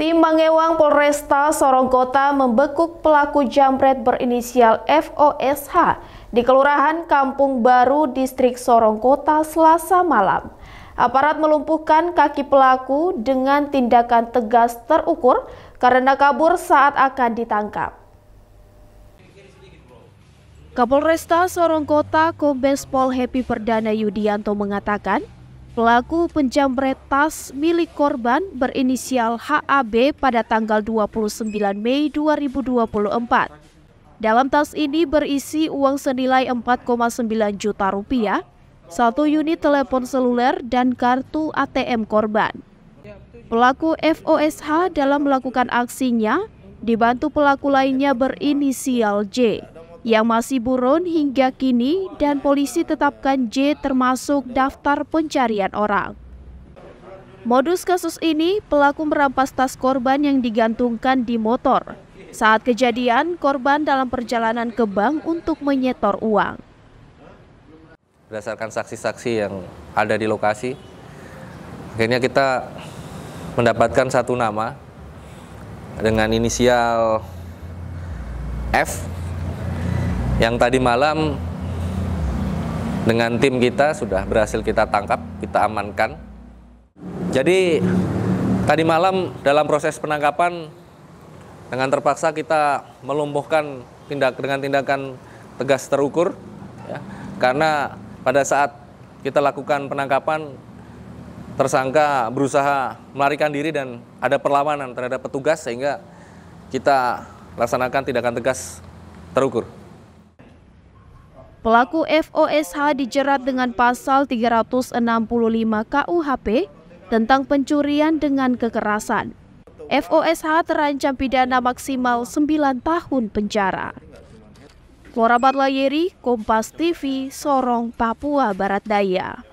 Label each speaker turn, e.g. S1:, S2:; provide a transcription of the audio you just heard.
S1: Tim Mangewang Polresta Sorong Kota membekuk pelaku jamret berinisial FOSH di Kelurahan Kampung Baru, Distrik Sorong Kota, Selasa malam. Aparat melumpuhkan kaki pelaku dengan tindakan tegas terukur karena kabur saat akan ditangkap. Kapolresta Sorong Kota Kombes Pol Happy Perdana Yudianto mengatakan, Pelaku penjamret tas milik korban berinisial HAB pada tanggal 29 Mei 2024. Dalam tas ini berisi uang senilai 4,9 juta rupiah, satu unit telepon seluler dan kartu ATM korban. Pelaku FOSH dalam melakukan aksinya dibantu pelaku lainnya berinisial J yang masih buron hingga kini dan polisi tetapkan J termasuk daftar pencarian orang. Modus kasus ini, pelaku merampas tas korban yang digantungkan di motor. Saat kejadian, korban dalam perjalanan ke bank untuk menyetor uang.
S2: Berdasarkan saksi-saksi yang ada di lokasi, akhirnya kita mendapatkan satu nama dengan inisial F yang tadi malam dengan tim kita sudah berhasil kita tangkap, kita amankan. Jadi tadi malam dalam proses penangkapan dengan terpaksa kita melumpuhkan tindak dengan tindakan tegas terukur ya, karena pada saat kita lakukan penangkapan tersangka berusaha melarikan diri dan ada perlawanan terhadap petugas sehingga kita laksanakan tindakan tegas terukur.
S1: Pelaku FOSH dijerat dengan pasal 365 KUHP tentang pencurian dengan kekerasan. FOSH terancam pidana maksimal 9 tahun penjara. Flora Batlayeri, Kompas TV, Sorong, Papua Barat Daya.